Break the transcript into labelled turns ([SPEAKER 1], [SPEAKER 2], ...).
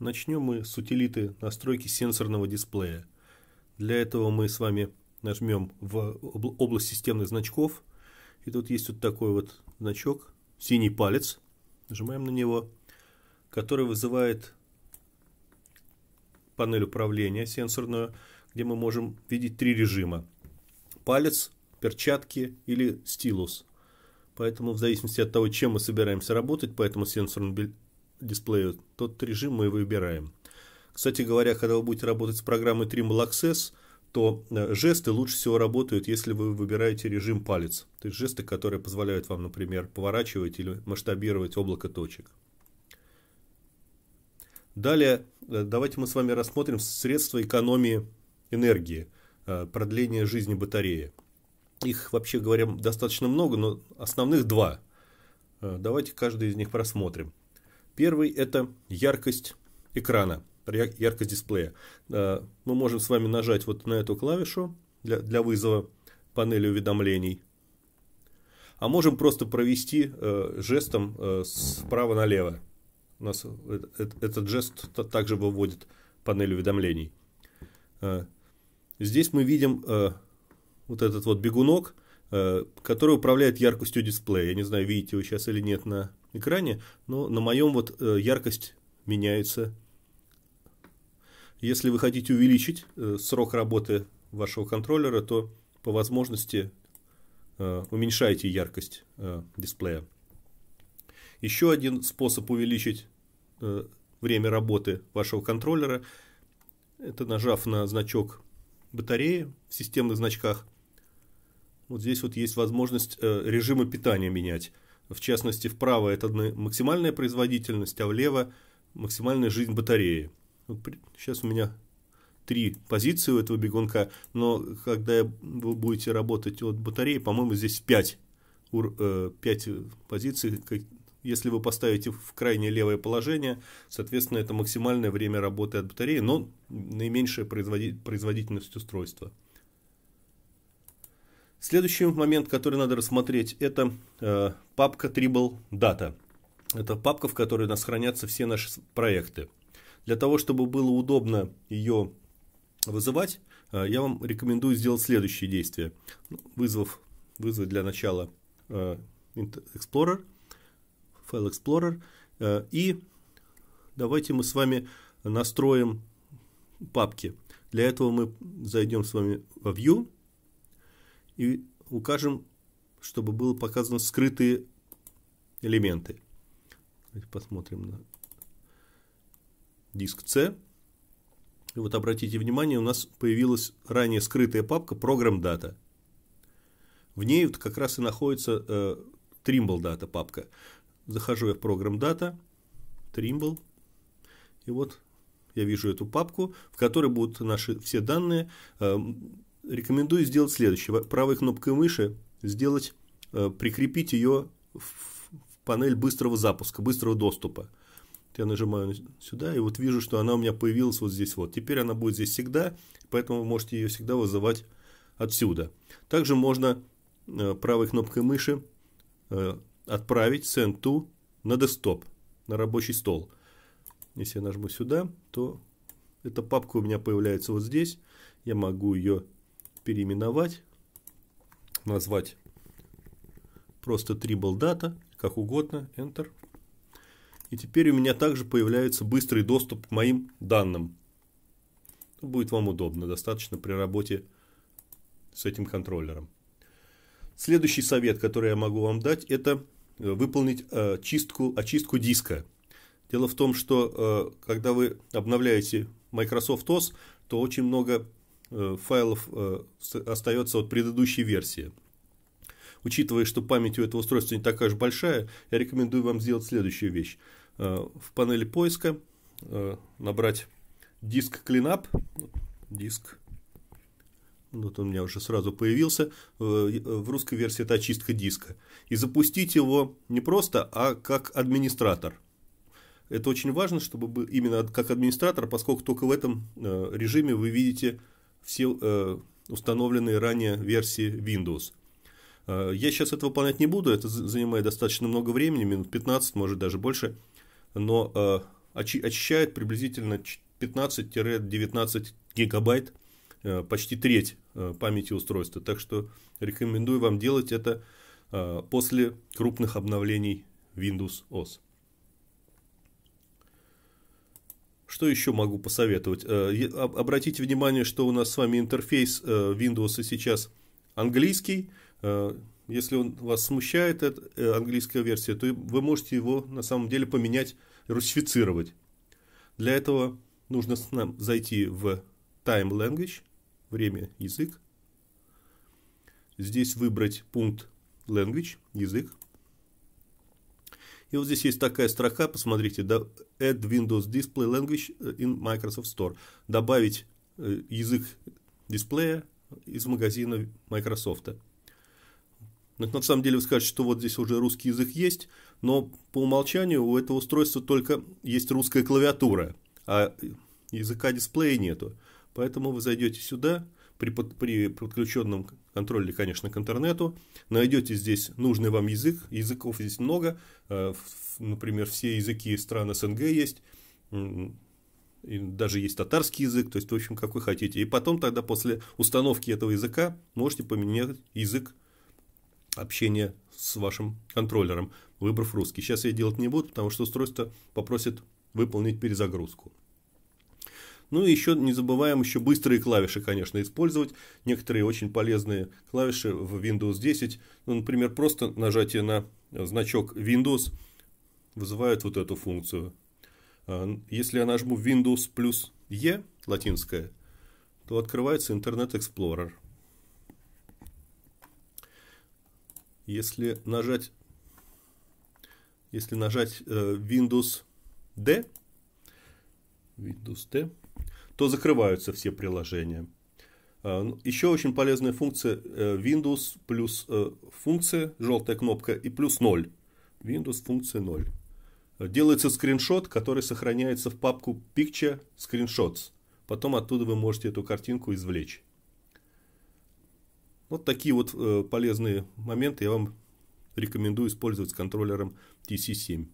[SPEAKER 1] Начнем мы с утилиты настройки сенсорного дисплея. Для этого мы с вами нажмем в область системных значков. И тут есть вот такой вот значок, синий палец. Нажимаем на него, который вызывает панель управления сенсорную, где мы можем видеть три режима. Палец, перчатки или стилус. Поэтому в зависимости от того, чем мы собираемся работать по этому сенсорному дисплею, тот режим мы выбираем. Кстати говоря, когда вы будете работать с программой Trimble Access, то э, жесты лучше всего работают, если вы выбираете режим палец. То есть жесты, которые позволяют вам, например, поворачивать или масштабировать облако точек. Далее, э, давайте мы с вами рассмотрим средства экономии энергии, э, продление жизни батареи. Их, вообще говоря, достаточно много, но основных два. Давайте каждый из них просмотрим. Первый – это яркость экрана, яркость дисплея. Э, мы можем с вами нажать вот на эту клавишу для, для вызова панели уведомлений. А можем просто провести э, жестом э, справа налево. У нас этот жест также выводит панель уведомлений. Здесь мы видим вот этот вот бегунок – Э, который управляет яркостью дисплея. Я не знаю, видите вы сейчас или нет на экране, но на моем вот э, яркость меняется. Если вы хотите увеличить э, срок работы вашего контроллера, то по возможности уменьшайте яркость дисплея. Еще один способ увеличить время работы вашего контроллера – это нажав на значок батареи в системных значках – вот здесь вот есть возможность э, режима питания менять. В частности, вправо это максимальная производительность, а влево максимальная жизнь батареи. Вот ну, сейчас у меня три позиции у этого бегунка, но когда вы будете работать от батареи, по-моему, здесь 5, 5 э, позиций. Если вы поставите в крайне левое положение, соответственно, это максимальное время работы от батареи, но наименьшая производительность устройства. Следующий момент, который надо рассмотреть, это э, папка Tribal Data. Это папка, в которой у нас хранятся все наши проекты. Для того, чтобы было удобно ее вызывать, э, я вам рекомендую сделать следующие действия. Ну, вызвав, вызвать для начала э, Explorer, File Explorer, э, и давайте мы с вами настроим папки. Для этого мы зайдем с вами во View, и укажем, чтобы было показано скрытые элементы. Давайте посмотрим на диск C. И вот обратите внимание, у нас появилась ранее скрытая папка Program Data. В ней вот как раз и находится э, Trimble Data папка. Захожу я в Program Data, Trimble, и вот я вижу эту папку, в которой будут наши все данные, э, рекомендую сделать следующее. Правой кнопкой мыши сделать, э, прикрепить ее в панель быстрого запуска, быстрого доступа. Я нажимаю сюда, и вот вижу, что она у меня появилась вот здесь вот. Теперь она будет здесь всегда, поэтому вы можете ее всегда вызывать отсюда. Также можно э, правой кнопкой мыши э, отправить send to на десктоп, на рабочий стол. Если я нажму сюда, то эта папка у меня появляется вот здесь. Я могу ее переименовать, назвать просто Tribal Data, как угодно, Enter. И теперь у меня также появляется быстрый доступ к моим данным. Будет вам удобно, достаточно при работе с этим контроллером. Следующий совет, который я могу вам дать, это э, выполнить э, чистку, очистку диска. Дело в том, что э, когда вы обновляете Microsoft OS, то очень много Э, файлов э, остается от предыдущей версии. Учитывая, что память у этого устройства не такая же большая, я рекомендую вам сделать следующую вещь. Э, в панели поиска набрать диск cleanup, диск, вот он у меня уже сразу появился, в русской версии это очистка диска, и запустить его не просто, а как администратор. Это очень важно, чтобы именно как администратор, поскольку только в этом режиме вы видите все э, установленные ранее версии Windows. Э, я сейчас это выполнять не буду, это занимает достаточно много времени, минут 15, может даже больше, но э, очи очищает приблизительно 15-19 гигабайт, э, почти треть э, памяти устройства. Так что рекомендую вам делать это э, после крупных обновлений Windows OS. Что еще могу посоветовать? Э, обратите внимание, что у нас с вами интерфейс э, Windows сейчас английский. Э, если он вас смущает, эта английская версия, то вы можете его на самом деле поменять, русифицировать. Для этого нужно нам зайти в Time Language, время, язык. Здесь выбрать пункт Language, язык. И вот здесь есть такая строка, посмотрите, Add Windows Display Language э, in Microsoft Store. Добавить э, язык дисплея из магазина Microsoft. На самом деле вы скажете, что вот здесь уже русский язык есть, но по умолчанию у этого устройства только есть русская клавиатура, а языка дисплея нету. Поэтому вы зайдете сюда, при, при подключенном контроллере, конечно, к интернету. Найдете здесь нужный вам язык. Языков здесь много. Э, например, все языки стран СНГ есть. И даже есть татарский язык, то есть, в общем, какой хотите. И потом тогда после установки этого языка можете поменять язык общения с вашим контроллером, выбрав русский. Сейчас я делать не буду, потому что устройство попросит выполнить перезагрузку. Ну и еще не забываем еще быстрые клавиши, конечно, использовать. Некоторые очень полезные клавиши в Windows 10. Ну, например, просто нажатие на значок Windows вызывает вот эту функцию. А, если я нажму Windows плюс E, латинское, то открывается Internet Explorer. Если нажать, если нажать э, Windows D, Windows D, то закрываются все приложения. А, ну, Еще очень полезная функция э, Windows плюс э, функция, желтая кнопка, и плюс 0. Windows функция 0. Делается скриншот, который сохраняется в папку Picture Screenshots. Потом оттуда вы можете эту картинку извлечь. Вот такие вот э, полезные моменты я вам рекомендую использовать с контроллером TC7.